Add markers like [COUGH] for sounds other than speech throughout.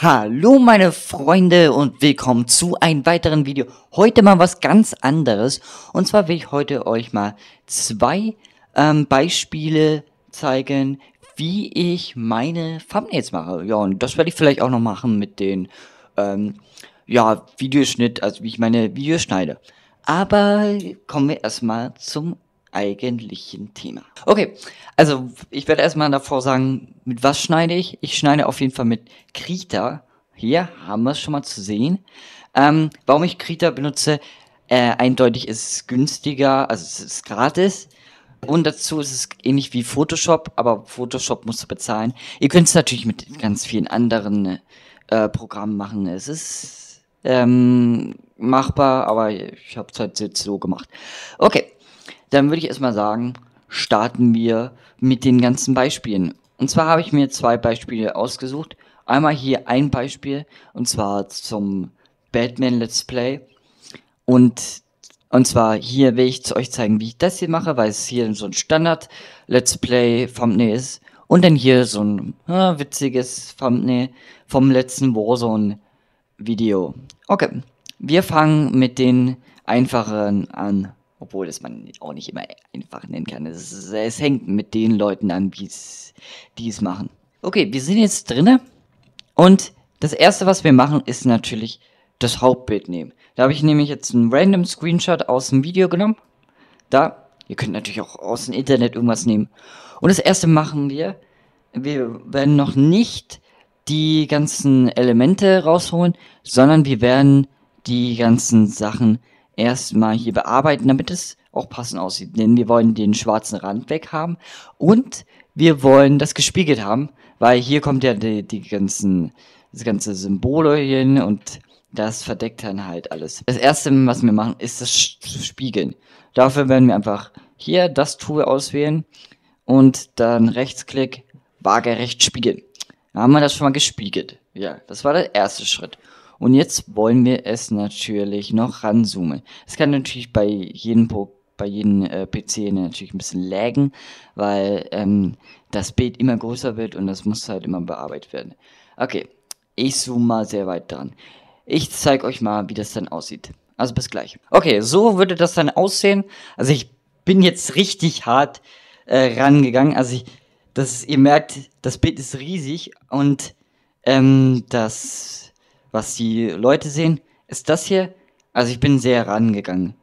Hallo meine Freunde und willkommen zu einem weiteren Video. Heute mal was ganz anderes. Und zwar will ich heute euch mal zwei ähm, Beispiele zeigen, wie ich meine Thumbnails mache. Ja, und das werde ich vielleicht auch noch machen mit den, ähm, ja, Videoschnitt, also wie ich meine Videos schneide. Aber kommen wir erstmal zum eigentlichen Thema. Okay, also ich werde erstmal davor sagen, mit was schneide ich? Ich schneide auf jeden Fall mit Krita. Hier haben wir es schon mal zu sehen. Ähm, warum ich Krita benutze, äh, eindeutig ist es günstiger, also es ist gratis. Und dazu ist es ähnlich wie Photoshop, aber Photoshop musst du bezahlen. Ihr könnt es natürlich mit ganz vielen anderen äh, Programmen machen. Es ist ähm, machbar, aber ich habe es halt jetzt so gemacht. Okay, dann würde ich erstmal sagen, starten wir mit den ganzen Beispielen. Und zwar habe ich mir zwei Beispiele ausgesucht. Einmal hier ein Beispiel, und zwar zum Batman Let's Play. Und, und zwar hier will ich zu euch zeigen, wie ich das hier mache, weil es hier so ein Standard Let's Play Thumbnail ist. Und dann hier so ein äh, witziges Thumbnail vom letzten Warzone Video. Okay, wir fangen mit den einfacheren an. Obwohl das man auch nicht immer einfach nennen kann. Es, es hängt mit den Leuten an, die es machen. Okay, wir sind jetzt drinnen. Und das erste, was wir machen, ist natürlich das Hauptbild nehmen. Da habe ich nämlich jetzt einen random Screenshot aus dem Video genommen. Da, ihr könnt natürlich auch aus dem Internet irgendwas nehmen. Und das erste machen wir. Wir werden noch nicht die ganzen Elemente rausholen, sondern wir werden die ganzen Sachen erstmal hier bearbeiten, damit es auch passend aussieht. Denn wir wollen den schwarzen Rand weg haben und wir wollen das gespiegelt haben, weil hier kommt ja die, die ganzen, das ganze Symbole hin und das verdeckt dann halt alles. Das erste, was wir machen, ist das zu Spiegeln. Dafür werden wir einfach hier das Tool auswählen und dann Rechtsklick waagerecht spiegeln. Dann haben wir das schon mal gespiegelt. Ja, das war der erste Schritt. Und jetzt wollen wir es natürlich noch ranzoomen. Es kann natürlich bei jedem, bei jedem äh, PC natürlich ein bisschen laggen, weil ähm, das Bild immer größer wird und das muss halt immer bearbeitet werden. Okay, ich zoome mal sehr weit dran. Ich zeige euch mal, wie das dann aussieht. Also bis gleich. Okay, so würde das dann aussehen. Also ich bin jetzt richtig hart äh, rangegangen. Also ich, das, ihr merkt, das Bild ist riesig und ähm, das was die Leute sehen, ist das hier. Also ich bin sehr rangegangen.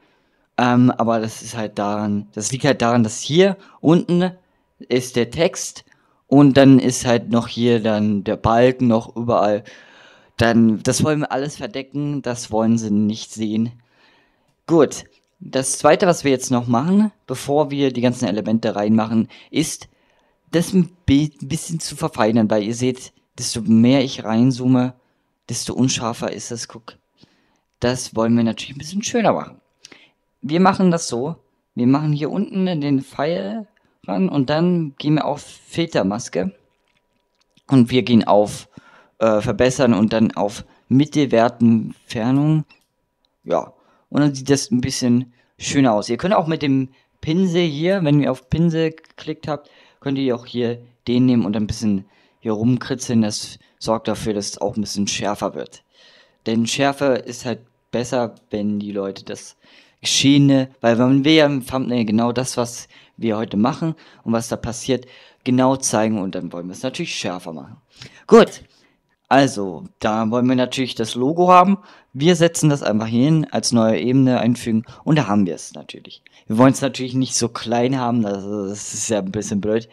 Ähm, aber das ist halt daran, das liegt halt daran, dass hier unten ist der Text und dann ist halt noch hier dann der Balken noch überall. Dann, das wollen wir alles verdecken, das wollen sie nicht sehen. Gut, das zweite, was wir jetzt noch machen, bevor wir die ganzen Elemente reinmachen, ist, das ein bisschen zu verfeinern, weil ihr seht, desto mehr ich reinzoome, desto unscharfer ist das. Guck, das wollen wir natürlich ein bisschen schöner machen. Wir machen das so. Wir machen hier unten den Pfeil ran und dann gehen wir auf Filtermaske. Und wir gehen auf äh, Verbessern und dann auf Mittelwertentfernung. Ja, und dann sieht das ein bisschen schöner aus. Ihr könnt auch mit dem Pinsel hier, wenn ihr auf Pinsel geklickt habt, könnt ihr auch hier den nehmen und ein bisschen hier rumkritzeln, das sorgt dafür, dass es auch ein bisschen schärfer wird. Denn schärfer ist halt besser, wenn die Leute das Geschehene, ne, weil wenn wir ja im Thumbnail genau das, was wir heute machen und was da passiert, genau zeigen und dann wollen wir es natürlich schärfer machen. Gut, also, da wollen wir natürlich das Logo haben. Wir setzen das einfach hier hin, als neue Ebene einfügen und da haben wir es natürlich. Wir wollen es natürlich nicht so klein haben, das, das ist ja ein bisschen blöd.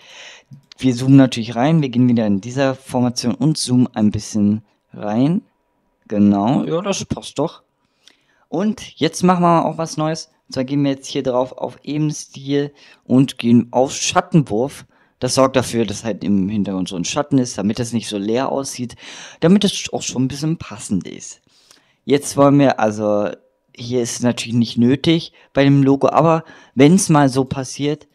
Wir zoomen natürlich rein. Wir gehen wieder in dieser Formation und zoomen ein bisschen rein. Genau, ja, das passt doch. Und jetzt machen wir auch was Neues. Und zwar gehen wir jetzt hier drauf auf Ebenstil und gehen auf Schattenwurf. Das sorgt dafür, dass halt im Hintergrund so ein Schatten ist, damit es nicht so leer aussieht, damit es auch schon ein bisschen passend ist. Jetzt wollen wir also, hier ist es natürlich nicht nötig bei dem Logo, aber wenn es mal so passiert,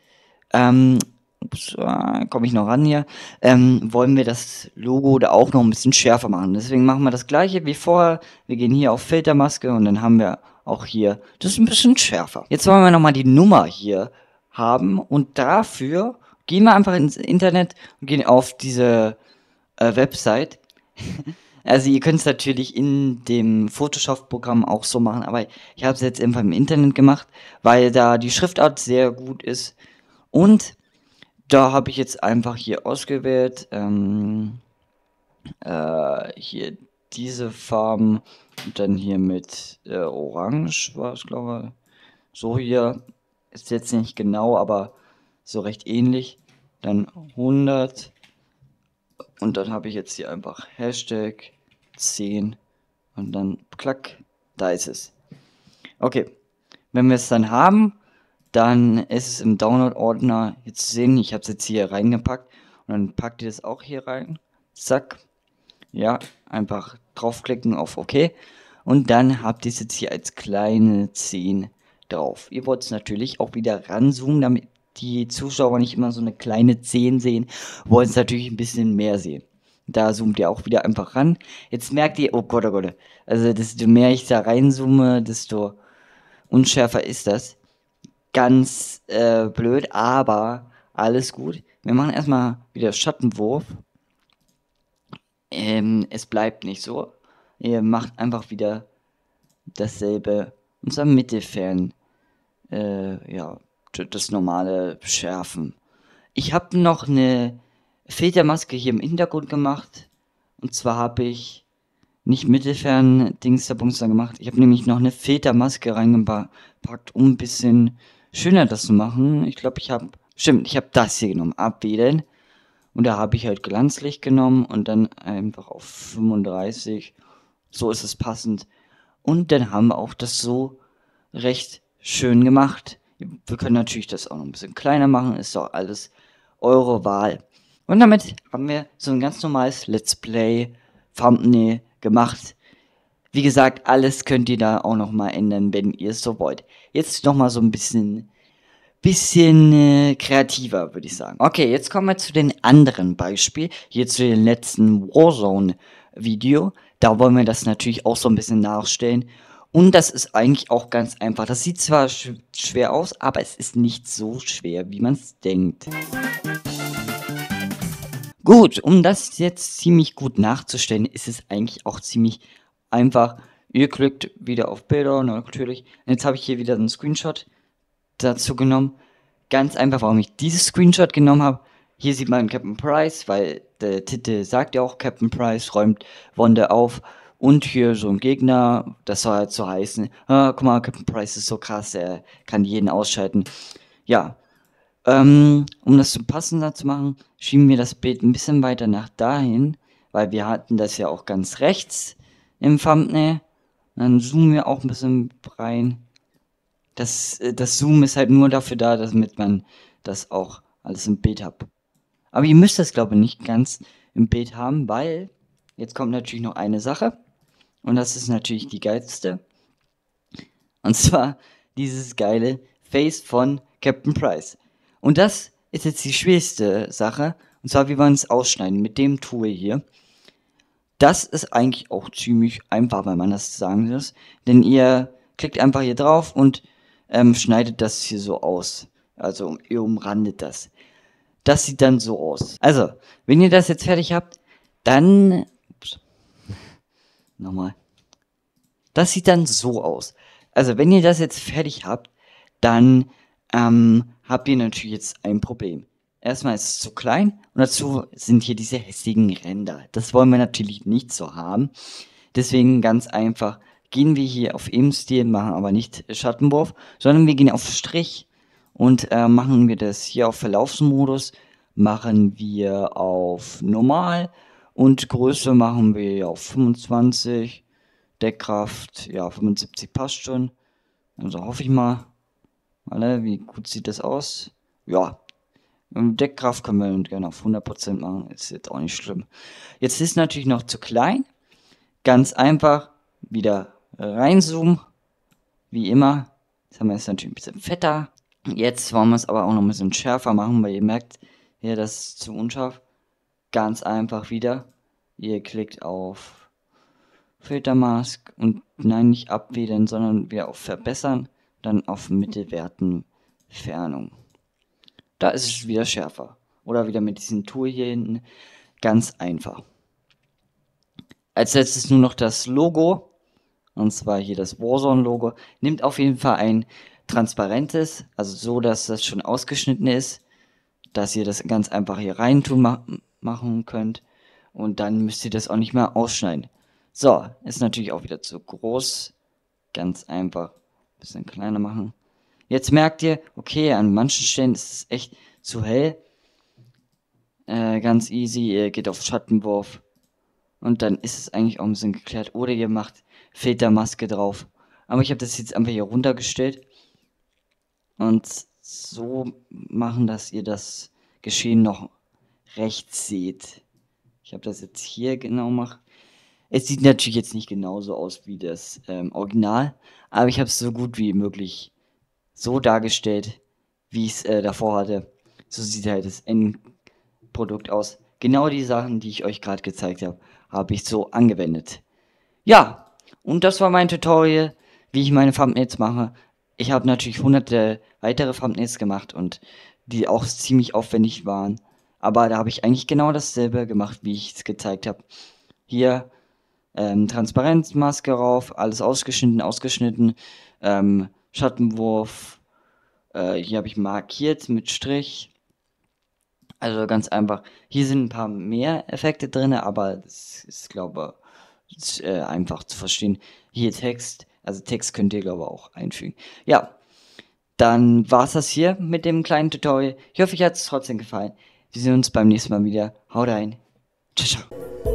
ähm, ups, äh, komme ich noch ran hier, ähm, wollen wir das Logo da auch noch ein bisschen schärfer machen. Deswegen machen wir das gleiche wie vorher. Wir gehen hier auf Filtermaske und dann haben wir auch hier das ein bisschen schärfer. Jetzt wollen wir nochmal die Nummer hier haben und dafür gehen wir einfach ins Internet und gehen auf diese äh, Website. [LAUGHS] also ihr könnt es natürlich in dem Photoshop-Programm auch so machen, aber ich habe es jetzt einfach im Internet gemacht, weil da die Schriftart sehr gut ist. Und da habe ich jetzt einfach hier ausgewählt, ähm, äh, hier diese Farben und dann hier mit äh, Orange war es, glaube ich. So hier ist jetzt nicht genau, aber so recht ähnlich. Dann 100 und dann habe ich jetzt hier einfach Hashtag 10 und dann klack, da ist es. Okay, wenn wir es dann haben, dann ist es im Download-Ordner jetzt zu sehen. Ich habe es jetzt hier reingepackt und dann packt ihr das auch hier rein. Zack. Ja, einfach draufklicken auf OK. Und dann habt ihr es jetzt hier als kleine 10 drauf. Ihr wollt es natürlich auch wieder ranzoomen, damit die Zuschauer nicht immer so eine kleine 10 sehen. Wollen es natürlich ein bisschen mehr sehen. Da zoomt ihr auch wieder einfach ran. Jetzt merkt ihr, oh Gott, oh Gott. Also desto mehr ich da reinzoome, desto unschärfer ist das ganz äh, blöd, aber alles gut. Wir machen erstmal wieder Schattenwurf. Ähm, es bleibt nicht so. Ihr macht einfach wieder dasselbe. Unser Mittelfern. Äh, ja, das normale Schärfen. Ich habe noch eine Filtermaske hier im Hintergrund gemacht. Und zwar habe ich nicht mittelfern Dings der Bumster gemacht. Ich habe nämlich noch eine Filtermaske reingepackt, um ein bisschen schöner das zu machen. Ich glaube, ich habe, stimmt, ich habe das hier genommen, abwählen. Und da habe ich halt Glanzlicht genommen und dann einfach auf 35. So ist es passend. Und dann haben wir auch das so recht schön gemacht. Wir können natürlich das auch noch ein bisschen kleiner machen, ist doch alles eure Wahl. Und damit haben wir so ein ganz normales Let's Play Thumbnail gemacht. Wie gesagt, alles könnt ihr da auch nochmal ändern, wenn ihr es so wollt. Jetzt nochmal so ein bisschen, bisschen äh, kreativer, würde ich sagen. Okay, jetzt kommen wir zu den anderen Beispiel. Hier zu dem letzten Warzone-Video. Da wollen wir das natürlich auch so ein bisschen nachstellen. Und das ist eigentlich auch ganz einfach. Das sieht zwar sch schwer aus, aber es ist nicht so schwer, wie man es denkt. Gut, um das jetzt ziemlich gut nachzustellen, ist es eigentlich auch ziemlich einfach, ihr klickt wieder auf Bilder, ne, natürlich. Und jetzt habe ich hier wieder einen Screenshot dazu genommen. Ganz einfach, warum ich dieses Screenshot genommen habe. Hier sieht man Captain Price, weil der Titel sagt ja auch, Captain Price räumt Wonder auf. Und hier so ein Gegner, das soll halt so heißen, ah, guck mal, Captain Price ist so krass, er kann jeden ausschalten. Ja, ähm, um das zu passender zu machen, schieben wir das Bild ein bisschen weiter nach dahin, weil wir hatten das ja auch ganz rechts im Thumbnail. Dann zoomen wir auch ein bisschen rein. Das, äh, das Zoom ist halt nur dafür da, damit man das auch alles im Bild hat. Aber ihr müsst das, glaube ich, nicht ganz im Bild haben, weil jetzt kommt natürlich noch eine Sache. Und das ist natürlich die geilste. Und zwar dieses geile Face von Captain Price. Und das ist jetzt die schwierigste Sache. Und zwar, wie wir es ausschneiden mit dem Tool hier. Das ist eigentlich auch ziemlich einfach, wenn man das sagen muss. Denn ihr klickt einfach hier drauf und ähm, schneidet das hier so aus. Also ihr umrandet das. Das sieht dann so aus. Also, wenn ihr das jetzt fertig habt, dann... Ups, nochmal. Das sieht dann so aus. Also, wenn ihr das jetzt fertig habt, dann ähm, habt ihr natürlich jetzt ein Problem. Erstmal ist es zu klein und dazu sind hier diese hässigen Ränder. Das wollen wir natürlich nicht so haben. Deswegen ganz einfach gehen wir hier auf Stil, machen aber nicht Schattenwurf, sondern wir gehen auf Strich und äh, machen wir das hier auf Verlaufsmodus, machen wir auf Normal und Größe machen wir auf 25, Deckkraft, ja 75 passt schon. Also hoffe ich mal. Alle, wie gut sieht das aus? Ja, Deckkraft können wir gerne auf 100% machen, ist jetzt auch nicht schlimm. Jetzt ist natürlich noch zu klein. Ganz einfach wieder reinzoomen, wie immer. Jetzt haben wir es natürlich ein bisschen fetter. Jetzt wollen wir es aber auch noch ein bisschen schärfer machen, weil ihr merkt, hier, das ist zu unscharf. Ganz einfach wieder. Ihr klickt auf Filtermask und nein, nicht abwählen, sondern wieder auf Verbessern, dann auf Mittelwerten Fernung. Da ist es wieder schärfer. Oder wieder mit diesem Tool hier hinten. Ganz einfach. Als letztes nur noch das Logo. Und zwar hier das Warzone-Logo. Nimmt auf jeden Fall ein transparentes, also so, dass das schon ausgeschnitten ist. Dass ihr das ganz einfach hier rein tun ma machen könnt. Und dann müsst ihr das auch nicht mehr ausschneiden. So, ist natürlich auch wieder zu groß. Ganz einfach. Bisschen kleiner machen. Jetzt merkt ihr, okay, an manchen Stellen ist es echt zu hell. Äh, ganz easy, ihr geht auf Schattenwurf. Und dann ist es eigentlich auch ein bisschen geklärt. Oder ihr macht Filtermaske drauf. Aber ich habe das jetzt einfach hier runtergestellt. Und so machen, dass ihr das Geschehen noch rechts seht. Ich habe das jetzt hier genau gemacht. Es sieht natürlich jetzt nicht genauso aus wie das ähm, Original, aber ich habe es so gut wie möglich so dargestellt, wie ich es äh, davor hatte. So sieht halt das Endprodukt aus. Genau die Sachen, die ich euch gerade gezeigt habe, habe ich so angewendet. Ja, und das war mein Tutorial, wie ich meine Thumbnails mache. Ich habe natürlich hunderte weitere Thumbnails gemacht und die auch ziemlich aufwendig waren. Aber da habe ich eigentlich genau dasselbe gemacht, wie ich es gezeigt habe. Hier ähm, Transparenzmaske rauf, alles ausgeschnitten, ausgeschnitten. Ähm, Schattenwurf. Äh, hier habe ich markiert mit Strich. Also ganz einfach. Hier sind ein paar mehr Effekte drin, aber das ist, glaube ich, äh, einfach zu verstehen. Hier Text. Also Text könnt ihr, glaube ich, auch einfügen. Ja, dann war es das hier mit dem kleinen Tutorial. Ich hoffe, euch hat es trotzdem gefallen. Wir sehen uns beim nächsten Mal wieder. Haut rein. Ciao, ciao.